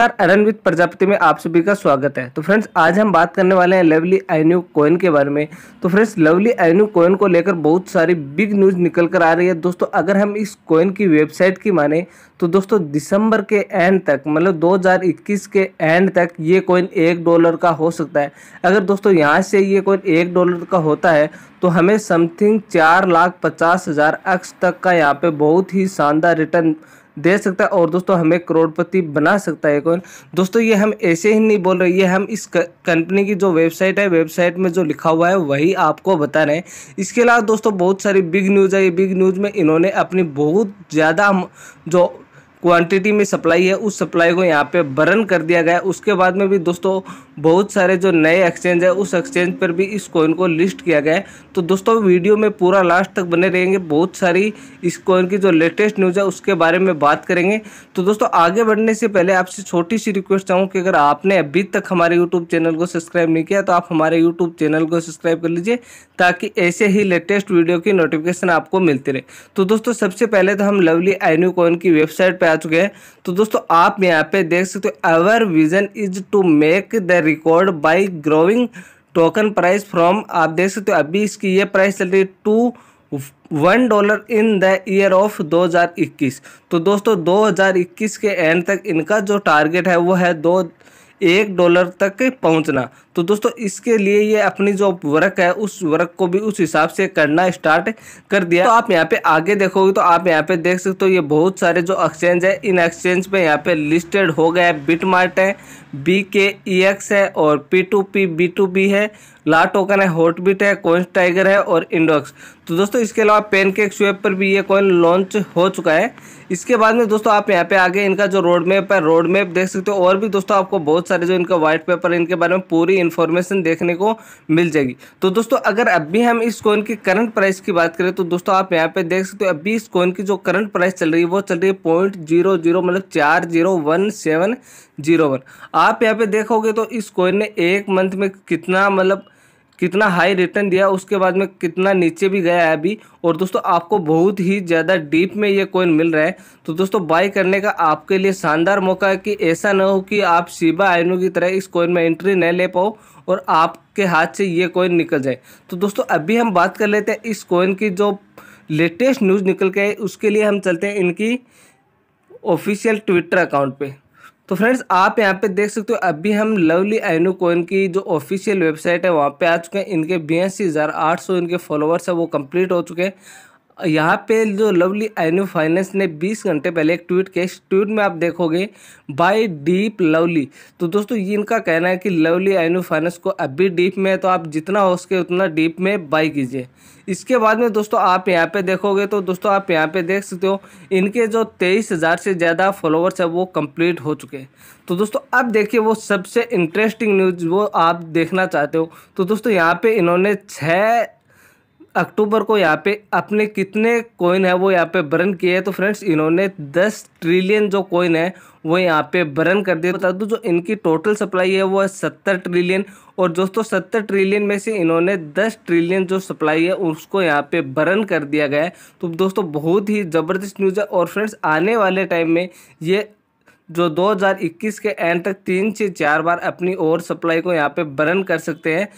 नमस्कार अरन विद प्रजापति में आप सभी का स्वागत है तो फ्रेंड्स आज हम बात करने वाले हैं लवली आइन्यू कोइन के बारे में तो फ्रेंड्स लवली आइन्यू कोइन को लेकर बहुत सारी बिग न्यूज़ निकल कर आ रही है दोस्तों अगर हम इस कोइन की वेबसाइट की माने तो दोस्तों दिसंबर के एंड तक मतलब 2021 के एंड तक ये कोइन एक डॉलर का हो सकता है अगर दोस्तों यहाँ से ये कोइन एक डॉलर का होता है तो हमें समथिंग चार लाख पचास हज़ार अक्स तक का यहाँ पे बहुत ही शानदार रिटर्न दे सकता है और दोस्तों हमें करोड़पति बना सकता है कौन दोस्तों ये हम ऐसे ही नहीं बोल रहे ये हम इस कंपनी की जो वेबसाइट है वेबसाइट में जो लिखा हुआ है वही आपको बता रहे हैं इसके अलावा दोस्तों बहुत सारी बिग न्यूज़ है ये बिग न्यूज़ में इन्होंने अपनी बहुत ज़्यादा जो क्वांटिटी में सप्लाई है उस सप्लाई को यहाँ पे बर्न कर दिया गया उसके बाद में भी दोस्तों बहुत सारे जो नए एक्सचेंज है उस एक्सचेंज पर भी इस कॉइन को लिस्ट किया गया है तो दोस्तों वीडियो में पूरा लास्ट तक बने रहेंगे बहुत सारी इस कॉइन की जो लेटेस्ट न्यूज़ है उसके बारे में बात करेंगे तो दोस्तों आगे बढ़ने से पहले आपसे छोटी सी रिक्वेस्ट चाहूँ कि अगर आपने अभी तक हमारे यूट्यूब चैनल को सब्सक्राइब नहीं किया तो आप हमारे यूट्यूब चैनल को सब्सक्राइब कर लीजिए ताकि ऐसे ही लेटेस्ट वीडियो की नोटिफिकेशन आपको मिलती रहे तो दोस्तों सबसे पहले तो हम लवली आई कॉइन की वेबसाइट पर आ चुके हैं तो दोस्तों आप यहाँ पे देख सकते हो our vision is to make the record by growing token price from आप देख सकते हो अभी इसकी ये प्राइस चल रही है two one dollar in the year of 2021 तो दोस्तों 2021 के एंड तक इनका जो टारगेट है वो है दो एक डॉलर तक पहुंचना तो दोस्तों इसके लिए ये अपनी जो वर्क है उस वर्क को भी उस हिसाब से करना स्टार्ट कर दिया तो आप यहाँ पे आगे देखोगे तो आप यहाँ पे देख सकते हो ये बहुत सारे जो एक्सचेंज है इन एक्सचेंज पे यहाँ पे लिस्टेड हो गया है बिट मार्ट है बी के ई एक्स है और P two P B two B है ला टोकन है हॉटबिट है कोइंस टाइगर है और इंडोक्स तो दोस्तों इसके अलावा पेनकेक स्वेप पर भी ये कॉइन लॉन्च हो चुका है इसके बाद में दोस्तों आप यहाँ पे आगे इनका जो रोड मैप है रोड मैप देख सकते हो और भी दोस्तों आपको बहुत सारे जो इनका व्हाइट पेपर इनके बारे में पूरी इन्फॉर्मेशन देखने को मिल जाएगी तो दोस्तों अगर अभी हम इस कॉइन की करंट प्राइस की बात करें तो दोस्तों आप यहाँ पे देख सकते हो अभी इस कॉइन की जो करंट प्राइस चल रही है वो चल रही है पॉइंट जीरो जीरो मतलब चार zero one seven zero one आप यहाँ पे देखोगे तो इस कॉइन ने एक मंथ में कितना मतलब कितना हाई रिटर्न दिया उसके बाद में कितना नीचे भी गया है अभी और दोस्तों आपको बहुत ही ज़्यादा डीप में ये कोइन मिल रहा है तो दोस्तों बाय करने का आपके लिए शानदार मौका है कि ऐसा ना हो कि आप शिबा आइनू की तरह इस कॉइन में एंट्री न ले पाओ और आपके हाथ से ये कॉइन निकल जाए तो दोस्तों अभी हम बात कर लेते हैं इस कॉइन की जो लेटेस्ट न्यूज़ निकल के उसके लिए हम चलते हैं इनकी ऑफिशियल ट्विटर अकाउंट पर तो फ्रेंड्स आप यहाँ पे देख सकते हो अभी हम लवली आइनो कोइन की जो ऑफिशियल वेबसाइट है वहाँ पे आ चुके हैं इनके बयासी हज़ार आठ सौ इनके फॉलोअर्स है वो कंप्लीट हो चुके हैं यहाँ पे जो लवली एन्यू फाइनेंस ने 20 घंटे पहले एक ट्वीट किया इस ट्वीट में आप देखोगे बाय डीप लवली तो दोस्तों ये इनका कहना है कि लवली एन्यू फाइनेंस को अभी डीप में है तो आप जितना हो सके उतना डीप में बाई कीजिए इसके बाद में दोस्तों आप यहाँ पे देखोगे तो दोस्तों आप यहाँ पे देख सकते हो इनके जो तेईस हज़ार से ज़्यादा फॉलोअर्स है वो कंप्लीट हो चुके हैं तो दोस्तों अब देखिए वो सबसे इंटरेस्टिंग न्यूज़ वो आप देखना चाहते हो तो दोस्तों यहाँ पे इन्होंने छः अक्टूबर को यहाँ पे अपने कितने कॉइन है वो यहाँ पे बर्न किए हैं तो फ्रेंड्स इन्होंने 10 ट्रिलियन जो कॉइन है वो यहाँ पे बर्न कर दिया बता दूँ जो इनकी टोटल सप्लाई है वो है सत्तर ट्रिलियन और दोस्तों सत्तर ट्रिलियन में से इन्होंने दस ट्रिलियन जो सप्लाई है उसको यहाँ पे बर्न कर दिया गया है तो दोस्तों बहुत ही ज़बरदस्त न्यूज़ है और फ्रेंड्स आने वाले टाइम में ये जो 2021 के एंड तक तीन से चार बार अपनी ओवर सप्लाई को यहाँ पे बर्न कर सकते हैं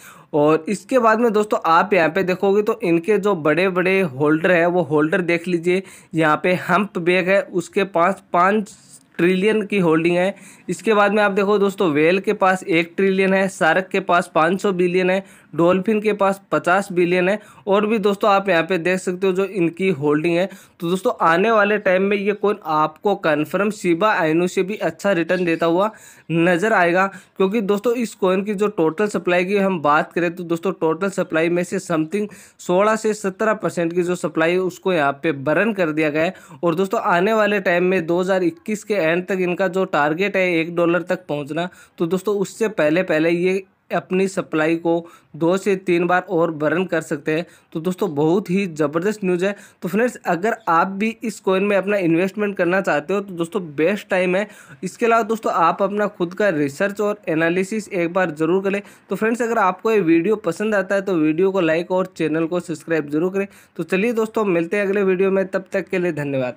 और इसके बाद में दोस्तों आप यहाँ पे देखोगे तो इनके जो बड़े बड़े होल्डर है वो होल्डर देख लीजिए यहाँ पे हम्प बैग है उसके पास पाँच ट्रिलियन की होल्डिंग है इसके बाद में आप देखो दोस्तों वेल के पास एक ट्रिलियन है सारक के पास 500 बिलियन है डॉल्फिन के पास 50 बिलियन है और भी दोस्तों आप यहाँ पे देख सकते हो जो इनकी होल्डिंग है तो दोस्तों आने वाले टाइम में ये कौन आपको कन्फर्म शिबा आइनू से भी अच्छा रिटर्न देता हुआ नज़र आएगा क्योंकि दोस्तों इस कोइन की जो टोटल सप्लाई की हम बात करें तो दोस्तों टोटल सप्लाई में से समथिंग सोलह से सत्रह की जो सप्लाई है उसको यहाँ पे बरन कर दिया गया है और दोस्तों आने वाले टाइम में दो के एंड तक इनका जो टारगेट है एक डॉलर तक पहुंचना तो दोस्तों उससे पहले पहले ये अपनी सप्लाई को दो से तीन बार और बर्न कर सकते हैं तो दोस्तों बहुत ही ज़बरदस्त न्यूज़ है तो फ्रेंड्स अगर आप भी इस कॉइन में अपना इन्वेस्टमेंट करना चाहते हो तो दोस्तों बेस्ट टाइम है इसके अलावा दोस्तों आप अपना खुद का रिसर्च और एनालिसिस एक बार ज़रूर करें तो फ्रेंड्स अगर आपको ये वीडियो पसंद आता है तो वीडियो को लाइक और चैनल को सब्सक्राइब जरूर करें तो चलिए दोस्तों मिलते हैं अगले वीडियो में तब तक के लिए धन्यवाद